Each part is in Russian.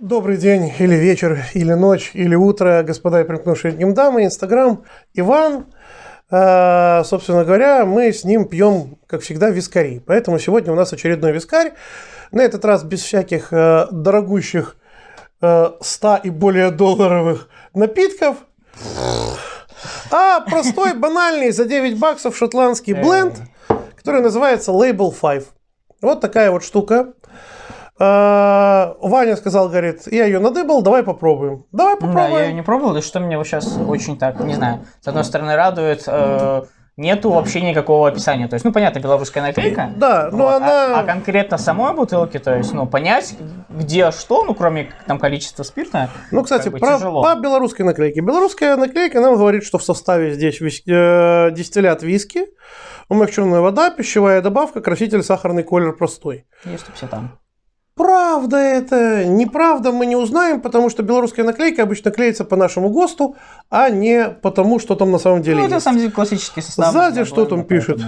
Добрый день, или вечер, или ночь, или утро, господа и примкнувшие к дамы, Инстаграм, Иван. Э, собственно говоря, мы с ним пьем, как всегда, вискари. Поэтому сегодня у нас очередной вискарь. На этот раз без всяких э, дорогущих э, 100 и более долларовых напитков. А простой, банальный, за 9 баксов шотландский э. бленд, который называется Label 5. Вот такая вот штука. Э, Ваня сказал, говорит, я ее надыбал, давай попробуем. Давай попробуем. Да, я ее не пробовал, и что меня вот сейчас очень так, не знаю, с одной стороны радует, э, нету вообще никакого описания. То есть, ну, понятно, белорусская наклейка. Э, да, но вот, а, она... А, а конкретно самой бутылки, то есть, ну, понять, где что, ну, кроме там количества спирта, Ну, кстати, как бы, про, тяжело. по белорусской наклейке. Белорусская наклейка нам говорит, что в составе здесь вис... э, дистиллят виски, умягченная вода, пищевая добавка, краситель, сахарный колер простой. Есть все там. Правда это, неправда мы не узнаем, потому что белорусская наклейка обычно клеится по нашему ГОСТу, а не потому, что там на самом деле Ну, это есть. на самом деле классический состав. Сзади что там пишет?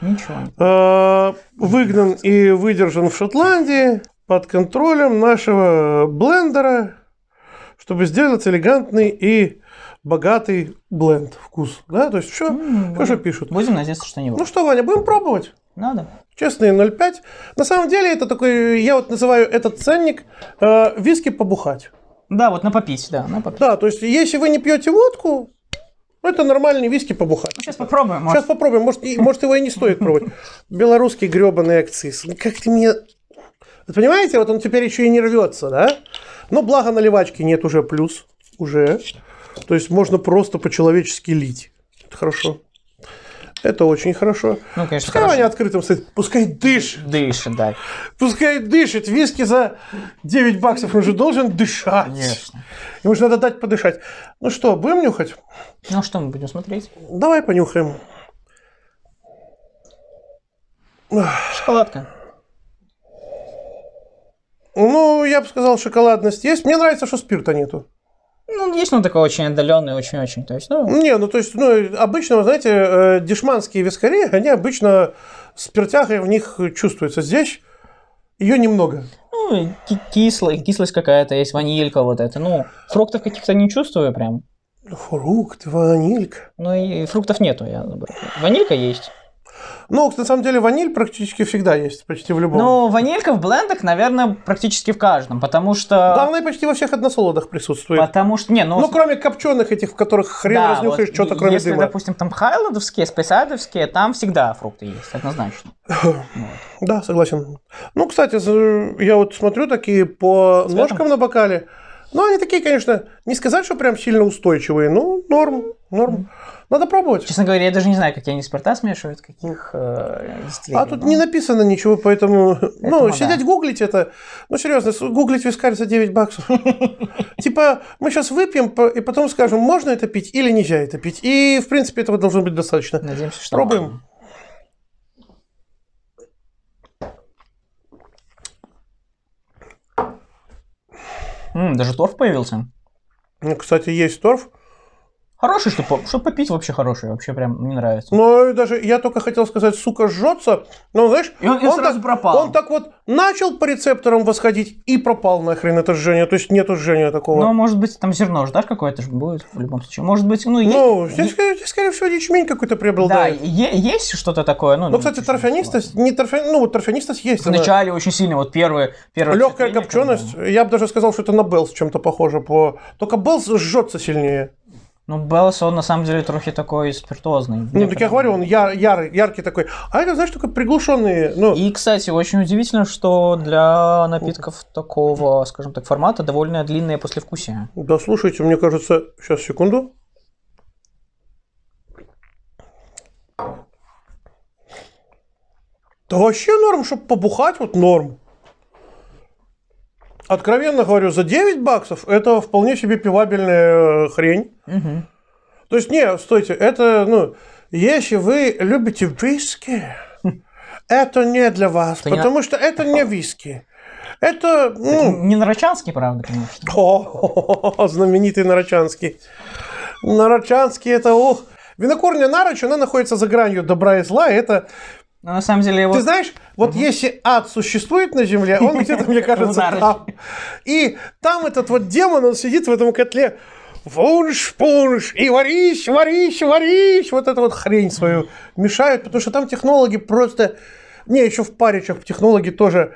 Ничего. А, выгнан и выдержан в Шотландии под контролем нашего блендера, чтобы сделать элегантный и богатый бленд, вкус. Да? То есть что mm, хорошо пишут. Будем надеяться, что не будет. Ну что, Ваня, будем пробовать? Надо? Честные 0,5. На самом деле это такой, я вот называю этот ценник э, виски побухать. Да, вот на попить, да, на попить. Да, то есть если вы не пьете водку, это нормальный виски побухать. Сейчас попробуем. Может. Сейчас попробуем. Может, и, может, его и не стоит пробовать. Белорусский гребаный акциз. Ну, как ты мне... Вот понимаете, вот он теперь еще и не рвется, да? Но благо наливачки нет уже плюс. Уже. То есть можно просто по-человечески лить. Это хорошо. Это очень хорошо. Ну, конечно, Пускай хорошо. они открытым стоит. Пускай дышит. Дышит, да. Пускай дышит. Виски за 9 баксов он же должен дышать. Конечно. Ему же надо дать подышать. Ну что, будем нюхать? Ну а что, мы будем смотреть? Давай понюхаем. Шоколадка. Ну, я бы сказал, шоколадность есть. Мне нравится, что спирта нету. Ну, есть, но ну, такой очень отдаленный, очень-очень. То есть, ну... Не, ну, то есть, ну, обычно, вы знаете, э, дешманские вискари, они обычно спиртяха в них чувствуется. Здесь ее немного. Ну, кислость, кислость какая-то есть, ванилька вот эта. Ну, фруктов каких-то не чувствую прям. Фрукт, ванилька. Ну, и фруктов нету, я забрал. Ванилька есть. Ну, на самом деле, ваниль практически всегда есть, почти в любом. Ну, ванилька в блендах, наверное, практически в каждом, потому что... Да, она и почти во всех односолодах присутствует. Потому что, не, ну... Ну, кроме копченых этих, в которых хрен да, разнюхаешь вот, что-то, кроме если, дыма. допустим, там хайландовские, спейсайдовские, там всегда фрукты есть, однозначно. вот. Да, согласен. Ну, кстати, я вот смотрю такие по Цветом? ножкам на бокале. Ну, они такие, конечно, не сказать, что прям сильно устойчивые, но норм норм. Надо пробовать. Честно говоря, я даже не знаю, какие они спирта смешивают, каких э, А тут но... не написано ничего, поэтому... поэтому ну, да. сидеть гуглить это... Ну, серьезно, гуглить вискарь за 9 баксов. Типа, мы сейчас выпьем и потом скажем, можно это пить или нельзя это пить. И, в принципе, этого должно быть достаточно. Надеемся, что... Пробуем. Даже торф появился. Ну, кстати, есть торф. Хороший, что, что попить вообще хороший, вообще прям не нравится. Ну, даже я только хотел сказать, сука, жжется, но знаешь, и он, он, сразу так, пропал. он так вот начал по рецепторам восходить и пропал нахрен это жжение, то есть нету жжения такого. Ну, может быть, там зерно ждашь какое-то же будет в любом случае. Может быть, ну, есть... Ну, здесь, скорее, скорее всего, ячмень какой-то преобладает. Да, е- есть что-то такое. Ну, ну кстати, торфянистость, не торфя... ну, вот торфянистость есть. Вначале она. очень сильно, вот первые... первые Легкая копченость, я бы даже сказал, что это на белс чем-то похоже по... Только белс жжется сильнее. Ну, Беллс, он на самом деле трохи такой спиртозный. Ну, так я говорю, он яр, яр, яркий такой. А это, знаешь, только приглушенные. Ну... И, кстати, очень удивительно, что для напитков такого, скажем так, формата довольно длинное послевкусие. Да, слушайте, мне кажется, сейчас, секунду. Да вообще норм, чтобы побухать, вот норм. Откровенно говорю, за 9 баксов это вполне себе пивабельная э, хрень. Угу. То есть, не, стойте, это, ну, если вы любите виски, это не для вас, это потому не... что это не виски. Это, ну... Не Нарочанский, правда, конечно. О, знаменитый Нарочанский. Нарочанский это, ух, винокурня Нарочь, она находится за гранью добра и зла, это но на самом деле его... Ты знаешь, вот угу. если ад существует на земле, он где-то, мне кажется, там. И там этот вот демон, он сидит в этом котле вунш-пунш, и варись, варись, варись, вот эту вот хрень свою мешают, потому что там технологи просто... Не, еще в паричах технологи тоже,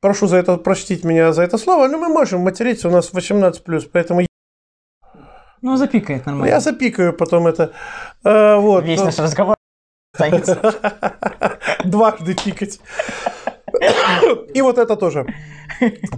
прошу за это, простить меня за это слово, но мы можем материться, у нас 18+, поэтому ну, запикает нормально. Я запикаю потом это. А, вот. Весь ну. наш разговор останется. Дважды пикать. И вот это тоже.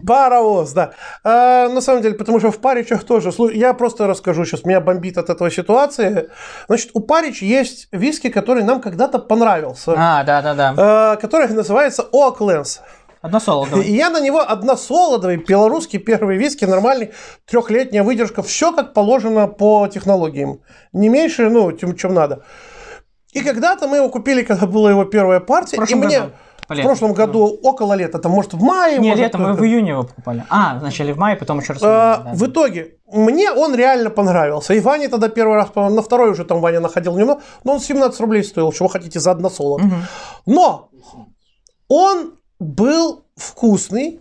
Паровоз, да. А, на самом деле, потому что в Паричах тоже... Я просто расскажу сейчас, меня бомбит от этого ситуации. Значит, у Парич есть виски, который нам когда-то понравился. А, да-да-да. А, который называется Оакленс. Односолодовый. И я на него односолодовый, белорусский первый виски, нормальный, трехлетняя выдержка, все как положено по технологиям. Не меньше, ну, чем, чем надо. И когда-то мы его купили, когда была его первая партия. И мне, году. Летом. В прошлом году ну. около лета, там может в мае. Не, летом мы в июне его покупали. А, вначале в мае, потом еще раз. А, да. В итоге мне он реально понравился. И Ваня тогда первый раз, на второй уже там Ваня находил немного, но он 17 рублей стоил, чего хотите за односолод. Угу. Но он был вкусный,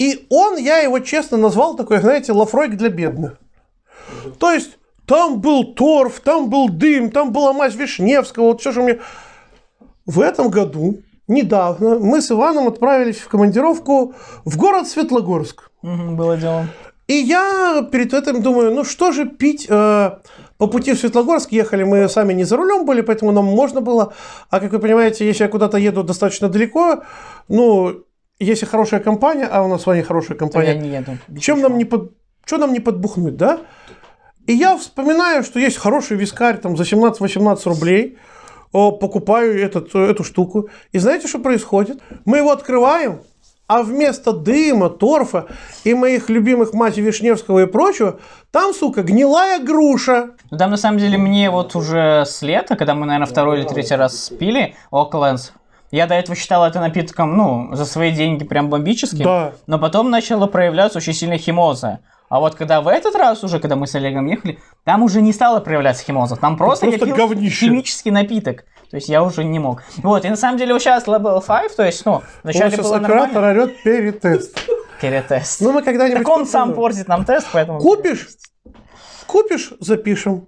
и он, я его честно назвал такой, знаете, лафройк для бедных. То есть там был торф, там был дым, там была мазь Вишневского, вот все, же мне... В этом году недавно мы с Иваном отправились в командировку в город Светлогорск. было дело. И я перед этим думаю, ну что же пить? Э, по пути в Светлогорск ехали, мы сами не за рулем были, поэтому нам можно было. А как вы понимаете, если я куда-то еду достаточно далеко, ну, если хорошая компания, а у нас с вами хорошая компания, то я не еду. Чем нам не, под, что нам не подбухнуть, да? И я вспоминаю, что есть хороший вискарь там за 17-18 рублей – о, покупаю этот, эту штуку. И знаете, что происходит? Мы его открываем, а вместо дыма, торфа и моих любимых мать Вишневского и прочего, там, сука, гнилая груша. Да ну, на самом деле, мне вот уже с лета, когда мы, наверное, второй или третий раз спили Окленс, я до этого считал это напитком, ну, за свои деньги прям бомбическим. Да. Но потом начала проявляться очень сильная химоза. А вот когда в этот раз уже, когда мы с Олегом ехали, там уже не стало проявляться химоза. Там просто, просто я химический напиток. То есть я уже не мог. Вот, и на самом деле сейчас Level 5, то есть, ну, вначале было оператор нормально. орет перетест. Перетест. Ну, мы когда-нибудь... Так он сам портит нам тест, поэтому... Купишь? Купишь, запишем.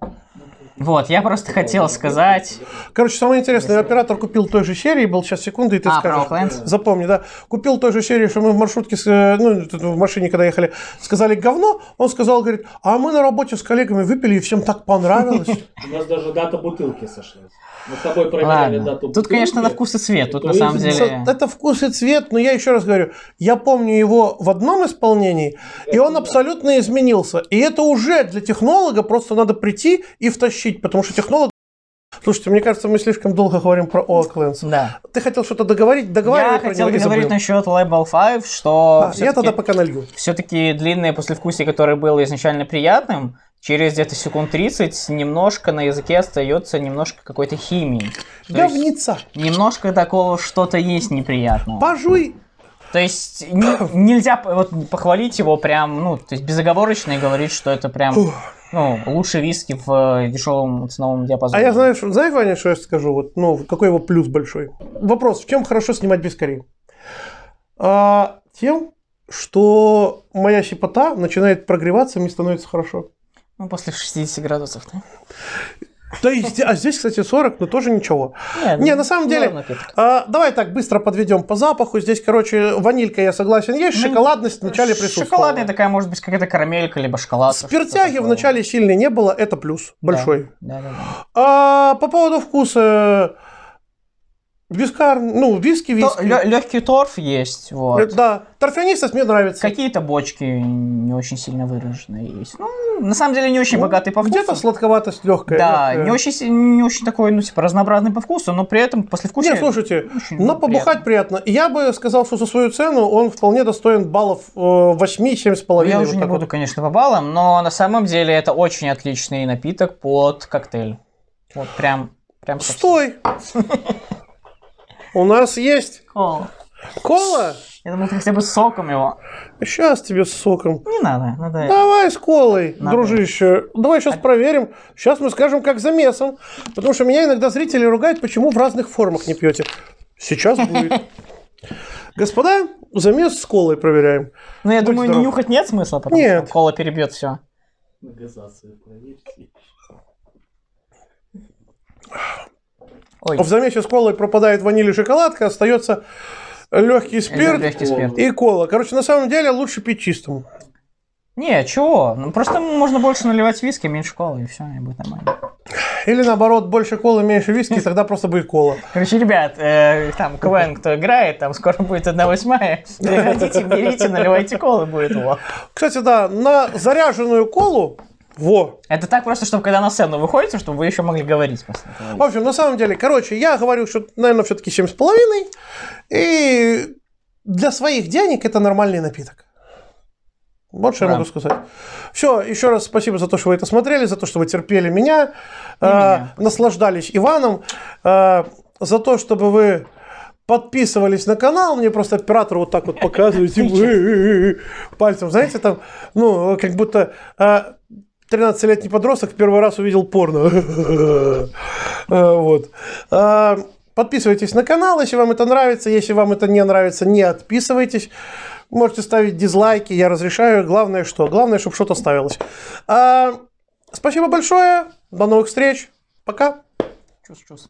Вот, я просто хотел сказать... Короче, самое интересное, Если... оператор купил той же серии, был сейчас секунды, и ты а, скажешь. Запомни, да. Купил той же серии, что мы в маршрутке, э, ну, в машине, когда ехали, сказали говно, он сказал, говорит, а мы на работе с коллегами выпили, и всем так понравилось. У нас даже дата бутылки сошлась. Мы с тобой проверяли дату Тут, конечно, на вкус и цвет, тут на самом деле... Это вкус и цвет, но я еще раз говорю, я помню его в одном исполнении, и он абсолютно изменился. И это уже для технолога просто надо прийти и втащить получить, потому что технолог Слушайте, мне кажется, мы слишком долго говорим про Oaklands. Да. Ты хотел что-то договорить? Договаривай Я хотел него, договорить насчет Label 5, что... А, я тогда пока налью. Все-таки длинное послевкусие, которое было изначально приятным, через где-то секунд 30 немножко на языке остается немножко какой-то химии. Говница! Немножко такого что-то есть неприятного. Пожуй то есть не, нельзя вот, похвалить его прям, ну, то есть безоговорочно и говорить, что это прям Фух ну, лучше виски в э, дешевом ценовом диапазоне. А я знаю, что, знаешь, Ваня, что я скажу? Вот, ну, какой его плюс большой? Вопрос, в чем хорошо снимать вискари? А, тем, что моя щепота начинает прогреваться, мне становится хорошо. Ну, после 60 градусов, да? Да и а здесь, кстати, 40, но тоже ничего. Не, ну, не ну, на самом ну, деле, а, давай так быстро подведем по запаху. Здесь, короче, ванилька, я согласен, есть, ну, шоколадность вначале присутствует. Шоколадная такая, может быть, какая-то карамелька, либо шоколад. Спиртяги вначале сильно не было, это плюс большой. Да, да, да, да. А, по поводу вкуса... Вискар, ну, виски, виски. Лё- легкий торф есть, вот. Да, торфянистов мне нравится. Какие-то бочки не очень сильно выраженные есть. Ну, на самом деле не очень ну, богатый по вкусу. Где-то сладковатость легкая. Да, легкая. не очень, не очень такой, ну, типа, разнообразный по вкусу, но при этом после вкуса... Нет, слушайте, но побухать приятно. приятно. Я бы сказал, что за свою цену он вполне достоин баллов 8-7,5. Э, я вот уже не буду, вот. конечно, по баллам, но на самом деле это очень отличный напиток под коктейль. Вот прям... прям Стой! Совсем. У нас есть... Кола. Кола? Я думал, ты хотя бы соком его. Сейчас тебе с соком. Не надо, надо. Давай с колой, надо. дружище. Давай сейчас а... проверим. Сейчас мы скажем, как замесом. Потому что меня иногда зрители ругают, почему в разных формах не пьете. Сейчас будет. Господа, замес с колой проверяем. Ну, я думаю, здоров. нюхать нет смысла, потому нет. что кола перебьет все. Газацию проверьте. Ой. В замесе с колой пропадает ваниль и шоколадка, остается легкий спирт, спирт и кола. Короче, на самом деле лучше пить чистым. Не, а чего? Ну, просто можно больше наливать виски, меньше колы, и все, и будет нормально. Или наоборот, больше колы, меньше виски, и тогда просто будет кола. Короче, ребят, э, там КВН, кто играет, там скоро будет 1 восьмая. Приходите, берите, наливайте колы, будет его. Кстати, да, на заряженную колу во. Это так просто, чтобы когда на сцену выходите, чтобы вы еще могли говорить. После В общем, на самом деле, короче, я говорю, что, наверное, все-таки 7,5. И для своих денег это нормальный напиток. Вот что да. я могу сказать. Все, еще раз спасибо за то, что вы это смотрели, за то, что вы терпели меня, э, меня. наслаждались Иваном, э, за то, чтобы вы подписывались на канал, мне просто оператор вот так вот показывает типа, пальцем, знаете, там, ну, как будто а, 13-летний подросток первый раз увидел порно. Э, вот. А, подписывайтесь на канал, если вам это нравится. Если вам это не нравится, не отписывайтесь. Можете ставить дизлайки, я разрешаю. Главное что? Главное, чтобы что-то ставилось. А, спасибо большое. До новых встреч. Пока. Чус-чус.